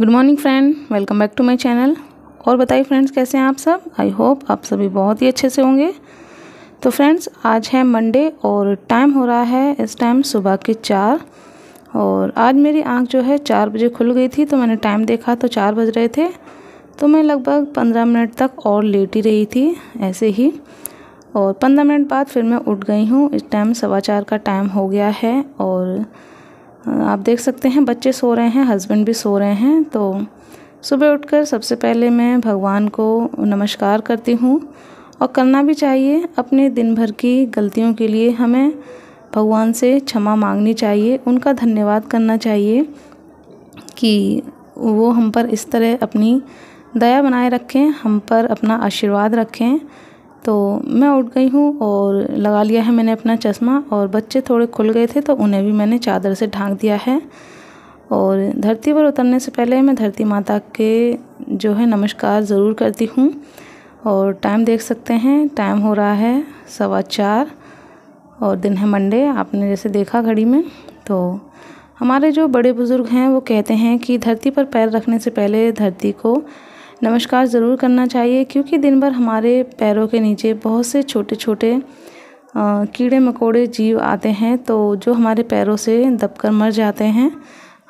good morning friend welcome back to my channel और बताइए friends कैसे हैं आप सब आई होप आप सभी बहुत ही अच्छे से होंगे तो फ्रेंड्स आज है मंडे और टाइम हो रहा है इस टाइम सुबह के चार और आज मेरी आंख जो है चार बजे खुल गई थी तो मैंने टाइम देखा तो चार बज रहे थे तो मैं लगभग पंद्रह मिनट तक और लेट ही रही थी ऐसे ही और पंद्रह मिनट बाद फिर मैं उठ गई हूँ इस टाइम सवा चार का टाइम हो गया है और आप देख सकते हैं बच्चे सो रहे हैं हस्बैंड भी सो रहे हैं तो सुबह उठकर सबसे पहले मैं भगवान को नमस्कार करती हूँ और करना भी चाहिए अपने दिन भर की गलतियों के लिए हमें भगवान से क्षमा मांगनी चाहिए उनका धन्यवाद करना चाहिए कि वो हम पर इस तरह अपनी दया बनाए रखें हम पर अपना आशीर्वाद रखें तो मैं उठ गई हूँ और लगा लिया है मैंने अपना चश्मा और बच्चे थोड़े खुल गए थे तो उन्हें भी मैंने चादर से ढांक दिया है और धरती पर उतरने से पहले मैं धरती माता के जो है नमस्कार ज़रूर करती हूँ और टाइम देख सकते हैं टाइम हो रहा है सवा चार और दिन है मंडे आपने जैसे देखा घड़ी में तो हमारे जो बड़े बुज़ुर्ग हैं वो कहते हैं कि धरती पर पैर रखने से पहले धरती को नमस्कार ज़रूर करना चाहिए क्योंकि दिन भर हमारे पैरों के नीचे बहुत से छोटे छोटे कीड़े मकोड़े जीव आते हैं तो जो हमारे पैरों से दबकर मर जाते हैं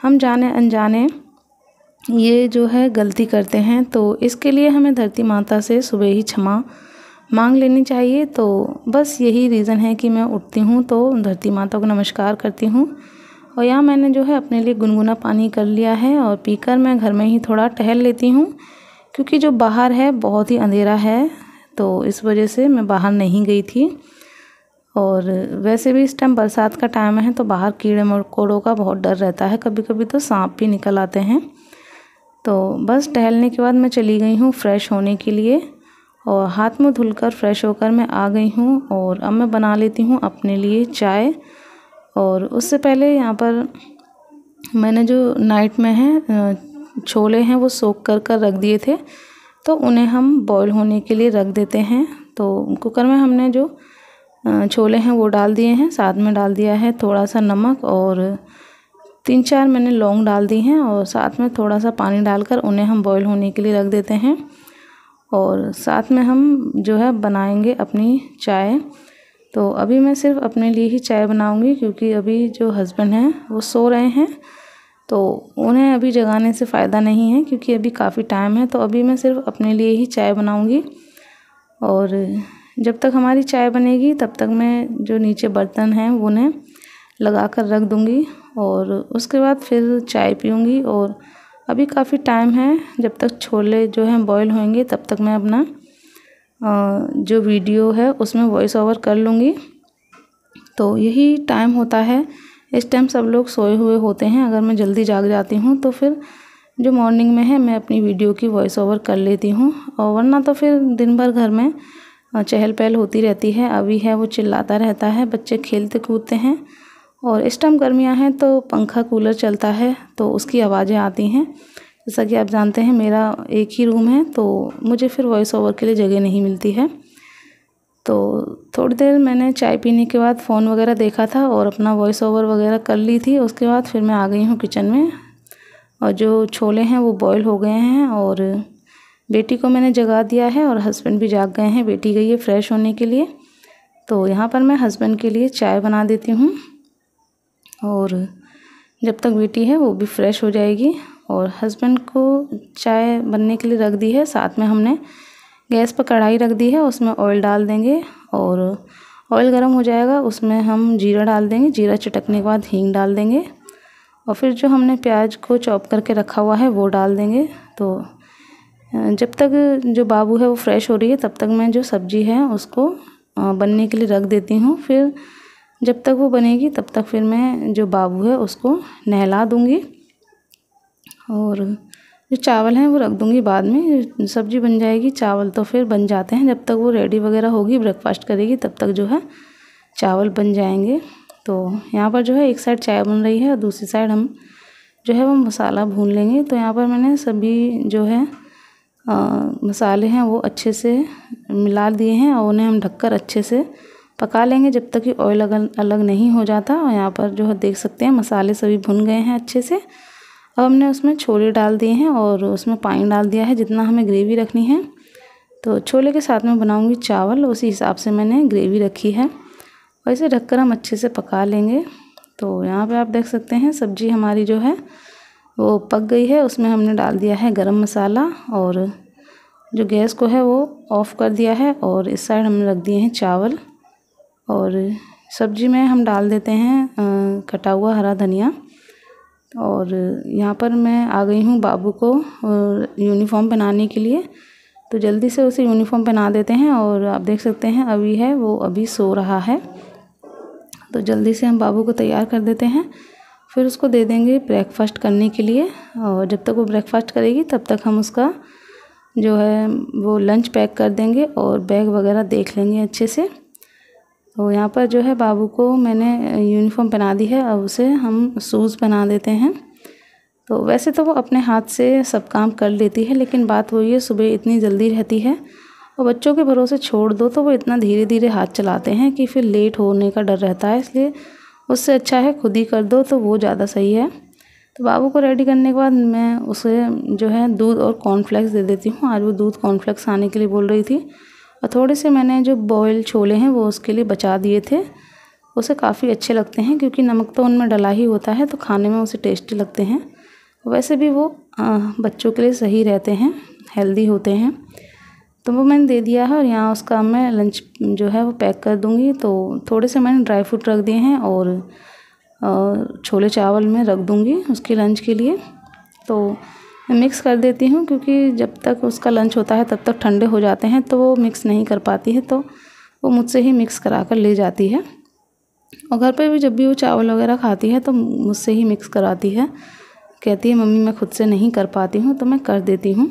हम जाने अनजाने ये जो है गलती करते हैं तो इसके लिए हमें धरती माता से सुबह ही क्षमा मांग लेनी चाहिए तो बस यही रीज़न है कि मैं उठती हूँ तो धरती माता को नमस्कार करती हूँ और यहाँ मैंने जो है अपने लिए गुनगुना पानी कर लिया है और पीकर मैं घर में ही थोड़ा टहल लेती हूँ क्योंकि जो बाहर है बहुत ही अंधेरा है तो इस वजह से मैं बाहर नहीं गई थी और वैसे भी इस टाइम बरसात का टाइम है तो बाहर कीड़े मकोड़ों का बहुत डर रहता है कभी कभी तो सांप भी निकल आते हैं तो बस टहलने के बाद मैं चली गई हूँ फ्रेश होने के लिए और हाथ में धुलकर फ्रेश होकर मैं आ गई हूँ और अब मैं बना लेती हूँ अपने लिए चाय और उससे पहले यहाँ पर मैंने जो नाइट में है छोले हैं वो सोख कर कर रख दिए थे तो उन्हें हम बॉईल होने के लिए रख देते हैं तो कुकर में हमने जो छोले हैं वो डाल दिए हैं साथ में डाल दिया है थोड़ा सा नमक और तीन चार मैंने लौंग डाल दी हैं और साथ में थोड़ा सा पानी डालकर उन्हें हम बॉईल होने के लिए रख देते हैं और साथ में हम जो है बनाएंगे अपनी चाय तो अभी मैं सिर्फ अपने लिए ही चाय बनाऊँगी क्योंकि अभी जो हस्बैंड हैं वो सो रहे हैं तो उन्हें अभी जगाने से फ़ायदा नहीं है क्योंकि अभी काफ़ी टाइम है तो अभी मैं सिर्फ अपने लिए ही चाय बनाऊँगी और जब तक हमारी चाय बनेगी तब तक मैं जो नीचे बर्तन हैं उन्हें लगा कर रख दूँगी और उसके बाद फिर चाय पीऊँगी और अभी काफ़ी टाइम है जब तक छोले जो हैं बॉयल होंगे तब तक मैं अपना जो वीडियो है उसमें वॉइस ओवर कर लूँगी तो यही टाइम होता है इस टाइम सब लोग सोए हुए होते हैं अगर मैं जल्दी जाग जाती हूँ तो फिर जो मॉर्निंग में है मैं अपनी वीडियो की वॉइस ओवर कर लेती हूँ और वरना तो फिर दिन भर घर में चहल पहल होती रहती है अभी है वो चिल्लाता रहता है बच्चे खेलते कूदते हैं और इस टाइम गर्मियाँ हैं तो पंखा कूलर चलता है तो उसकी आवाज़ें आती हैं जैसा कि आप जानते हैं मेरा एक ही रूम है तो मुझे फिर वॉइस ओवर के लिए जगह नहीं मिलती है तो थोड़ी देर मैंने चाय पीने के बाद फ़ोन वगैरह देखा था और अपना वॉइस ओवर वगैरह कर ली थी उसके बाद फिर मैं आ गई हूँ किचन में और जो छोले हैं वो बॉयल हो गए हैं और बेटी को मैंने जगा दिया है और हस्बैंड भी जाग गए हैं बेटी गई है फ्रेश होने के लिए तो यहाँ पर मैं हस्बैंड के लिए चाय बना देती हूँ और जब तक बेटी है वो भी फ्रेश हो जाएगी और हस्बैंड को चाय बनने के लिए रख दी है साथ में हमने गैस पर कढ़ाई रख दी है उसमें ऑयल डाल देंगे और ऑयल गर्म हो जाएगा उसमें हम जीरा डाल देंगे जीरा चटकने के बाद हींग डाल देंगे और फिर जो हमने प्याज को चॉप करके रखा हुआ है वो डाल देंगे तो जब तक जो बाबू है वो फ्रेश हो रही है तब तक मैं जो सब्ज़ी है उसको बनने के लिए रख देती हूँ फिर जब तक वो बनेगी तब तक फिर मैं जो बाबू है उसको नहला दूँगी और जो चावल हैं वो रख दूँगी बाद में सब्ज़ी बन जाएगी चावल तो फिर बन जाते हैं जब तक वो रेडी वगैरह होगी ब्रेकफास्ट करेगी तब तक जो है चावल बन जाएंगे तो यहाँ पर जो है एक साइड चाय बन रही है और दूसरी साइड हम जो है वो मसाला भून लेंगे तो यहाँ पर मैंने सभी जो है आ, मसाले हैं वो अच्छे से मिला दिए हैं और उन्हें हम ढककर अच्छे से पका लेंगे जब तक कि ऑयल अलग अलग नहीं हो जाता और यहाँ पर जो है देख सकते हैं मसाले सभी भुन गए हैं अच्छे से अब हमने उसमें छोले डाल दिए हैं और उसमें पानी डाल दिया है जितना हमें ग्रेवी रखनी है तो छोले के साथ में बनाऊंगी चावल उसी हिसाब से मैंने ग्रेवी रखी है और इसे रख हम अच्छे से पका लेंगे तो यहाँ पर आप देख सकते हैं सब्जी हमारी जो है वो पक गई है उसमें हमने डाल दिया है गरम मसाला और जो गैस को है वो ऑफ़ कर दिया है और इस साइड हमने रख दिए हैं चावल और सब्जी में हम डाल देते हैं कटा हुआ हरा धनिया और यहाँ पर मैं आ गई हूँ बाबू को यूनिफॉर्म पहनाने के लिए तो जल्दी से उसे यूनिफॉर्म पहना देते हैं और आप देख सकते हैं अभी है वो अभी सो रहा है तो जल्दी से हम बाबू को तैयार कर देते हैं फिर उसको दे देंगे ब्रेकफास्ट करने के लिए और जब तक वो ब्रेकफास्ट करेगी तब तक हम उसका जो है वो लंच पैक कर देंगे और बैग वगैरह देख लेंगे अच्छे से तो यहाँ पर जो है बाबू को मैंने यूनिफॉर्म पहना दी है अब उसे हम शूज़ पहना देते हैं तो वैसे तो वो अपने हाथ से सब काम कर लेती है लेकिन बात वही है सुबह इतनी जल्दी रहती है और बच्चों के भरोसे छोड़ दो तो वो इतना धीरे धीरे हाथ चलाते हैं कि फिर लेट होने का डर रहता है इसलिए उससे अच्छा है खुद ही कर दो तो वो ज़्यादा सही है तो बाबू को रेडी करने के बाद मैं उसे जो है दूध और कॉर्नफ्लेक्स दे देती हूँ आज वो दूध कॉर्नफ्लेक्स आने के लिए बोल रही थी और थोड़े से मैंने जो बॉयल छोले हैं वो उसके लिए बचा दिए थे उसे काफ़ी अच्छे लगते हैं क्योंकि नमक तो उनमें डला ही होता है तो खाने में उसे टेस्टी लगते हैं वैसे भी वो बच्चों के लिए सही रहते हैं हेल्दी होते हैं तो वो मैंने दे दिया है और यहाँ उसका मैं लंच जो है वो पैक कर दूँगी तो थोड़े से मैंने ड्राई फ्रूट रख दिए हैं और छोले चावल में रख दूँगी उसके लंच के लिए तो मिक्स कर देती हूँ क्योंकि जब तक उसका लंच होता है तब तक ठंडे हो जाते हैं तो वो मिक्स नहीं कर पाती है तो वो मुझसे ही मिक्स करा कर ले जाती है और घर पर भी जब भी वो चावल वगैरह खाती है तो मुझसे ही मिक्स कराती है कहती है मम्मी मैं खुद से नहीं कर पाती हूँ तो मैं कर देती हूँ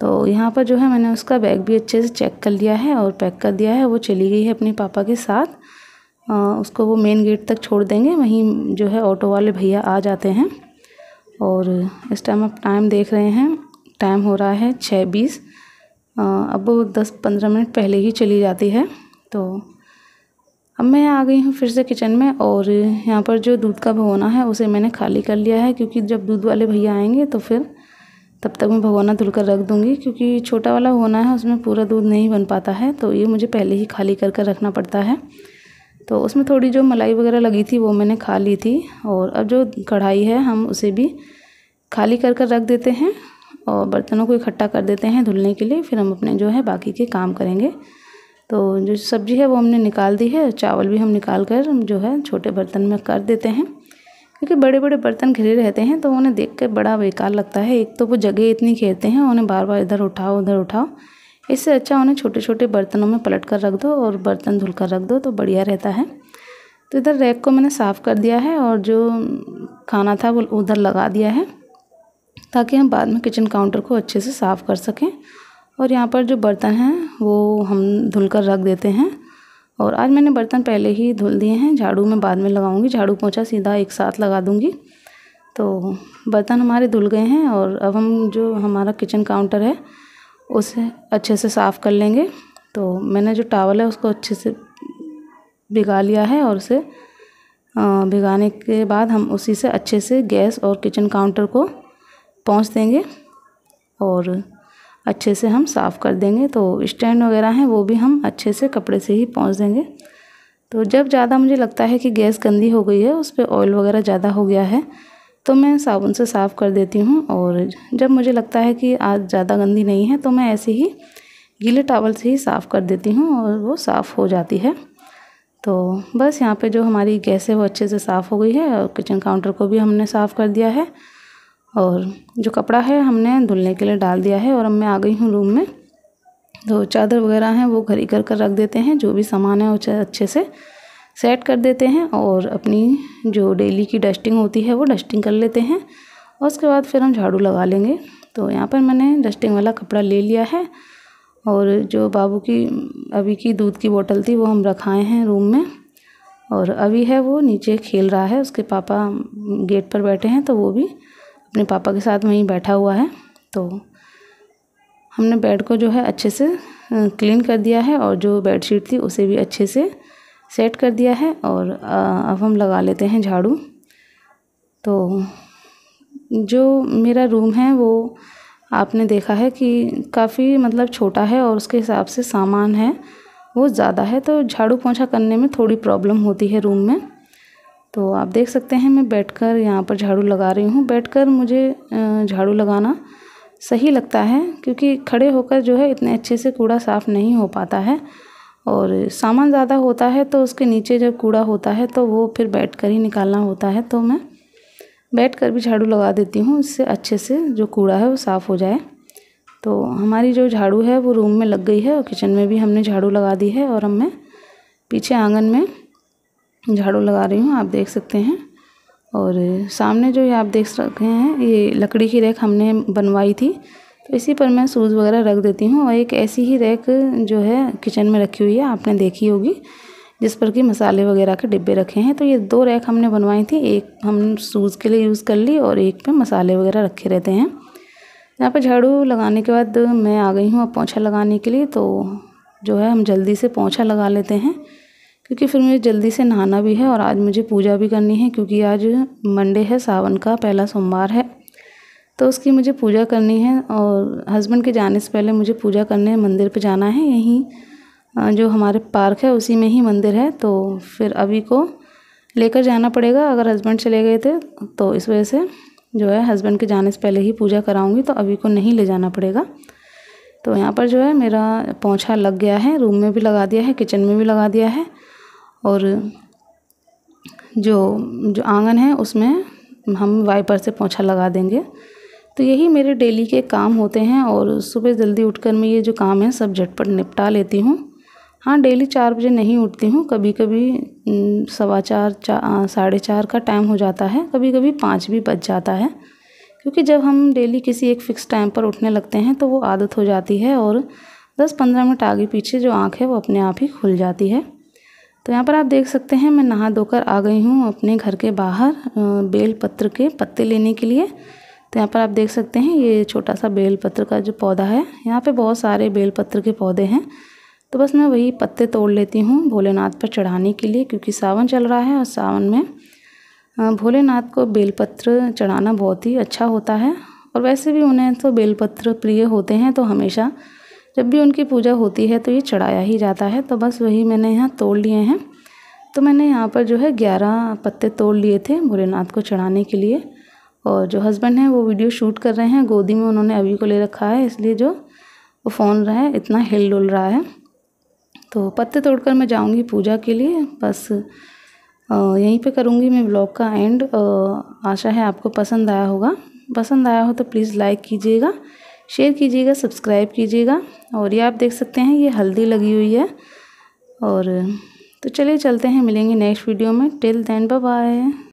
तो यहाँ पर जो है मैंने उसका बैग भी अच्छे से चेक कर लिया है और पैक कर दिया है वो चली गई है अपने पापा के साथ आ, उसको वो मेन गेट तक छोड़ देंगे वहीं जो है ऑटो वाले भैया आ जाते हैं और इस टाइम आप टाइम देख रहे हैं टाइम हो रहा है छः बीस अब दस पंद्रह मिनट पहले ही चली जाती है तो अब मैं आ गई हूँ फिर से किचन में और यहाँ पर जो दूध का भगोना है उसे मैंने खाली कर लिया है क्योंकि जब दूध वाले भैया आएंगे तो फिर तब तक मैं भगोना धुलकर रख दूँगी क्योंकि छोटा वाला होना है उसमें पूरा दूध नहीं बन पाता है तो ये मुझे पहले ही खाली कर कर रखना पड़ता है तो उसमें थोड़ी जो मलाई वगैरह लगी थी वो मैंने खा ली थी और अब जो कढ़ाई है हम उसे भी खाली कर कर रख देते हैं और बर्तनों को इकट्ठा कर देते हैं धुलने के लिए फिर हम अपने जो है बाकी के काम करेंगे तो जो सब्ज़ी है वो हमने निकाल दी है चावल भी हम निकाल कर जो है छोटे बर्तन में कर देते हैं क्योंकि बड़े बड़े बर्तन घिरे रहते हैं तो उन्हें देख कर बड़ा बेकार लगता है एक तो वो जगह इतनी घेरते हैं उन्हें बार बार इधर उठाओ उधर उठाओ इससे अच्छा उन्हें छोटे छोटे बर्तनों में पलट कर रख दो और बर्तन धुल कर रख दो तो बढ़िया रहता है तो इधर रैक को मैंने साफ़ कर दिया है और जो खाना था वो उधर लगा दिया है ताकि हम बाद में किचन काउंटर को अच्छे से साफ़ कर सकें और यहाँ पर जो बर्तन हैं वो हम धुल कर रख देते हैं और आज मैंने बर्तन पहले ही धुल दिए हैं झाड़ू में बाद में लगाऊंगी झाड़ू पोछा सीधा एक साथ लगा दूंगी तो बर्तन हमारे धुल गए हैं और अब हम जो हमारा किचन काउंटर है उसे अच्छे से साफ़ कर लेंगे तो मैंने जो टावल है उसको अच्छे से भिगा लिया है और उसे भिगाने के बाद हम उसी से अच्छे से गैस और किचन काउंटर को पहुंच देंगे और अच्छे से हम साफ़ कर देंगे तो स्टैंड वगैरह हैं वो भी हम अच्छे से कपड़े से ही पहुंच देंगे तो जब ज़्यादा मुझे लगता है कि गैस गंदी हो गई है उस पर ऑयल वगैरह ज़्यादा हो गया है तो मैं साबुन से साफ़ कर देती हूँ और जब मुझे लगता है कि आज ज़्यादा गंदी नहीं है तो मैं ऐसे ही गीले टावल से ही साफ़ कर देती हूँ और वो साफ़ हो जाती है तो बस यहाँ पे जो हमारी गैस है वो अच्छे से साफ़ हो गई है और किचन काउंटर को भी हमने साफ़ कर दिया है और जो कपड़ा है हमने धुलने के लिए डाल दिया है और अब मैं आ गई हूँ रूम में तो चादर वगैरह हैं वो ही कर कर रख देते हैं जो भी सामान है वो अच्छे से सेट कर देते हैं और अपनी जो डेली की डस्टिंग होती है वो डस्टिंग कर लेते हैं और उसके बाद फिर हम झाड़ू लगा लेंगे तो यहाँ पर मैंने डस्टिंग वाला कपड़ा ले लिया है और जो बाबू की अभी की दूध की बोतल थी वो हम रखाए हैं रूम में और अभी है वो नीचे खेल रहा है उसके पापा गेट पर बैठे हैं तो वो भी अपने पापा के साथ वहीं बैठा हुआ है तो हमने बेड को जो है अच्छे से क्लीन कर दिया है और जो बेडशीट थी उसे भी अच्छे से सेट कर दिया है और अब हम लगा लेते हैं झाड़ू तो जो मेरा रूम है वो आपने देखा है कि काफ़ी मतलब छोटा है और उसके हिसाब से सामान है वो ज़्यादा है तो झाड़ू पोछा करने में थोड़ी प्रॉब्लम होती है रूम में तो आप देख सकते हैं मैं बैठकर यहाँ पर झाड़ू लगा रही हूँ बैठकर मुझे झाड़ू लगाना सही लगता है क्योंकि खड़े होकर जो है इतने अच्छे से कूड़ा साफ़ नहीं हो पाता है और सामान ज़्यादा होता है तो उसके नीचे जब कूड़ा होता है तो वो फिर बैठ कर ही निकालना होता है तो मैं बैठ कर भी झाड़ू लगा देती हूँ इससे अच्छे से जो कूड़ा है वो साफ़ हो जाए तो हमारी जो झाड़ू है वो रूम में लग गई है और किचन में भी हमने झाड़ू लगा दी है और अब मैं पीछे आंगन में झाड़ू लगा रही हूँ आप देख सकते हैं और सामने जो ये आप देख सकते हैं ये लकड़ी की रेख हमने बनवाई थी तो इसी पर मैं शूज़ वगैरह रख देती हूँ और एक ऐसी ही रैक जो है किचन में रखी हुई है आपने देखी होगी जिस पर कि मसाले वगैरह के डिब्बे रखे हैं तो ये दो रैक हमने बनवाई थी एक हम शूज़ के लिए यूज़ कर ली और एक पे मसाले वगैरह रखे रहते हैं यहाँ पे झाड़ू लगाने के बाद मैं आ गई हूँ अब पोछा लगाने के लिए तो जो है हम जल्दी से पोछा लगा लेते हैं क्योंकि फिर मुझे जल्दी से नहाना भी है और आज मुझे पूजा भी करनी है क्योंकि आज मंडे है सावन का पहला सोमवार है तो उसकी मुझे पूजा करनी है और हस्बैंड के जाने से पहले मुझे पूजा करने मंदिर पे जाना है यहीं जो हमारे पार्क है उसी में ही मंदिर है तो फिर अभी को लेकर जाना पड़ेगा अगर हस्बैंड चले गए थे तो इस वजह से जो है हस्बैंड के जाने से पहले ही पूजा कराऊंगी तो अभी को नहीं ले जाना पड़ेगा तो यहाँ पर जो है मेरा पोछा लग गया है रूम में भी लगा दिया है किचन में भी लगा दिया है और जो जो आंगन है उसमें हम वाइपर से पोछा लगा देंगे तो यही मेरे डेली के काम होते हैं और सुबह जल्दी उठकर मैं ये जो काम है सब झटपट निपटा लेती हूँ हाँ डेली चार बजे नहीं उठती हूँ कभी कभी सवा चार चा साढ़े चार का टाइम हो जाता है कभी कभी पाँच भी बज जाता है क्योंकि जब हम डेली किसी एक फ़िक्स टाइम पर उठने लगते हैं तो वो आदत हो जाती है और दस पंद्रह मिनट आगे पीछे जो आँख है वो अपने आप ही खुल जाती है तो यहाँ पर आप देख सकते हैं मैं नहा धोकर आ गई हूँ अपने घर के बाहर बेल पत्र के पत्ते लेने के लिए तो यहाँ पर आप देख सकते हैं ये छोटा सा बेलपत्र का जो पौधा है यहाँ पे बहुत सारे बेलपत्र के पौधे हैं तो बस मैं वही पत्ते तोड़ लेती हूँ भोलेनाथ पर चढ़ाने के लिए क्योंकि सावन चल रहा है और सावन में भोलेनाथ को बेलपत्र चढ़ाना बहुत ही अच्छा होता है और वैसे भी उन्हें तो बेलपत्र प्रिय होते हैं तो हमेशा जब भी उनकी पूजा होती है तो ये चढ़ाया ही जाता है तो बस वही मैंने यहाँ तोड़ लिए हैं तो मैंने यहाँ पर जो है ग्यारह पत्ते तोड़ लिए थे भोलेनाथ को चढ़ाने के लिए और जो हस्बैंड हैं वो वीडियो शूट कर रहे हैं गोदी में उन्होंने अभी को ले रखा है इसलिए जो वो फ़ोन रहा है इतना हिल डुल रहा है तो पत्ते तोड़कर मैं जाऊंगी पूजा के लिए बस यहीं पे करूँगी मैं ब्लॉग का एंड आशा है आपको पसंद आया होगा पसंद आया हो तो प्लीज़ लाइक कीजिएगा शेयर कीजिएगा सब्सक्राइब कीजिएगा और ये आप देख सकते हैं ये हल्दी लगी हुई है और तो चलिए चलते हैं मिलेंगे नेक्स्ट वीडियो में टिल देन बाय